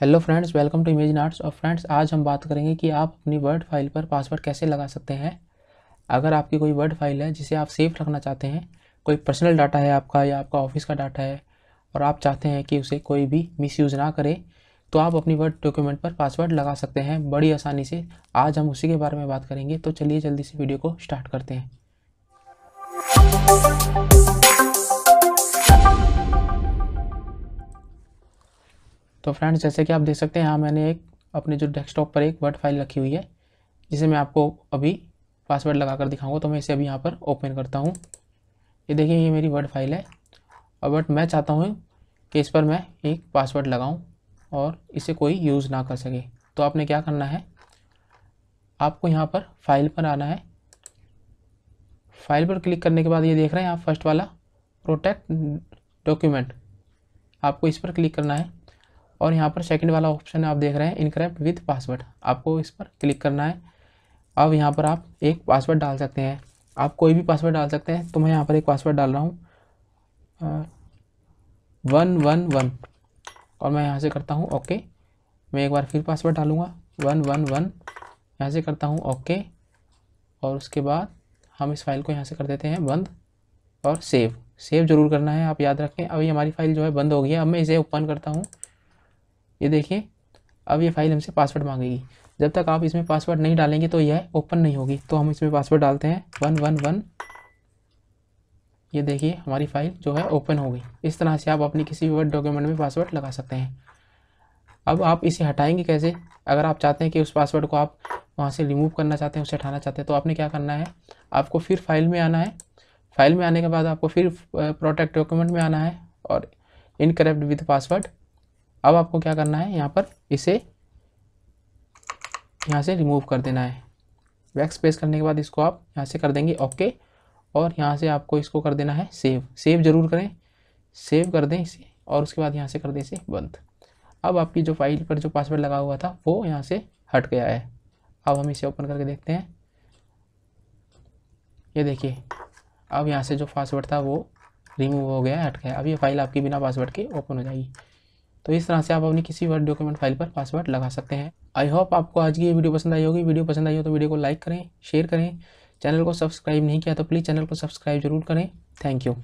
hello friends welcome to Imagine Arts और friends आज हम बात करेंगे कि आप अपनी वर्ड फाइल पर पासवर्ड कैसे लगा सकते हैं अगर आपकी कोई वर्ड फाइल है जिसे आप सेफ रखना चाहते हैं कोई पर्सनल डाटा है आपका या आपका ऑफिस का डाटा है और आप चाहते हैं कि उसे कोई भी मिसयूज़ ना करे तो आप अपनी वर्ड डॉक्यूमेंट पर पासवर्ड लगा सकते हैं बड़ी आसानी से आज हम उसी के बारे में बात करेंगे तो चलिए जल्दी से वीडियो को स्टार्ट करते हैं तो फ्रेंड्स जैसे कि आप देख सकते हैं यहाँ मैंने एक अपने जो डेस्कटॉप पर एक वर्ड फाइल रखी हुई है जिसे मैं आपको अभी पासवर्ड लगा कर दिखाऊंगा तो मैं इसे अभी यहाँ पर ओपन करता हूँ ये देखिए ये मेरी वर्ड फाइल है और बट मैं चाहता हूँ कि इस पर मैं एक पासवर्ड लगाऊँ और इसे कोई यूज़ ना कर सके तो आपने क्या करना है आपको यहाँ पर फाइल पर आना है फाइल पर क्लिक करने के बाद ये देख रहे हैं आप फर्स्ट वाला प्रोटेक्ट डॉक्यूमेंट आपको इस पर क्लिक करना है और यहाँ पर सेकंड वाला ऑप्शन आप देख रहे हैं इनक्रैप्ट विथ पासवर्ड आपको इस पर क्लिक करना है अब यहाँ पर आप एक पासवर्ड डाल सकते हैं आप कोई भी पासवर्ड डाल सकते हैं तो मैं यहाँ पर एक पासवर्ड डाल रहा हूँ वन वन वन और मैं यहाँ से करता हूँ ओके मैं एक बार फिर पासवर्ड डालूँगा वन वन वन यहाँ से करता हूँ ओके और उसके बाद हम इस फाइल को यहाँ से कर देते हैं बंद और सेव सेव जरूर करना है आप याद रखें अभी हमारी फाइल जो है बंद हो गई है अब मैं इसे ओपन करता हूँ ये देखिए अब ये फाइल हमसे पासवर्ड मांगेगी जब तक आप इसमें पासवर्ड नहीं डालेंगे तो यह ओपन नहीं होगी तो हम इसमें पासवर्ड डालते हैं वन वन वन ये देखिए हमारी फाइल जो है ओपन हो गई इस तरह से आप अपनी किसी भी वर्ड डॉक्यूमेंट में पासवर्ड लगा सकते हैं अब आप इसे हटाएंगे कैसे अगर आप चाहते हैं कि उस पासवर्ड को आप वहाँ से रिमूव करना चाहते हैं उसे हटाना चाहते हैं तो आपने क्या करना है आपको फिर फाइल में आना है फाइल में आने के बाद आपको फिर प्रोटेक्ट डॉक्यूमेंट में आना है और इनकरप्ट विद पासवर्ड अब आपको क्या करना है यहाँ पर इसे यहाँ से रिमूव कर देना है वैक्स पेस करने के बाद इसको आप यहाँ से कर देंगे ओके और यहाँ से आपको इसको कर देना है सेव सेव ज़रूर करें सेव कर दें इसे और उसके बाद यहाँ से कर दें इसे बंद अब आपकी जो फाइल पर जो पासवर्ड लगा हुआ था वो यहाँ से हट गया है अब हम इसे ओपन करके देखते हैं ये देखिए अब यहाँ से जो पासवर्ड था वो रिमूव हो गया हट गया अब ये फाइल आपकी बिना पासवर्ड के ओपन हो जाएगी तो इस तरह से आप अपनी किसी वर्ड डॉक्यूमेंट फाइल पर पासवर्ड लगा सकते हैं आई होप आपको आज की वीडियो पसंद आई होगी वीडियो पसंद आई हो तो वीडियो को लाइक करें शेयर करें चैनल को सब्सक्राइब नहीं किया तो प्लीज़ चैनल को सब्सक्राइब जरूर करें थैंक यू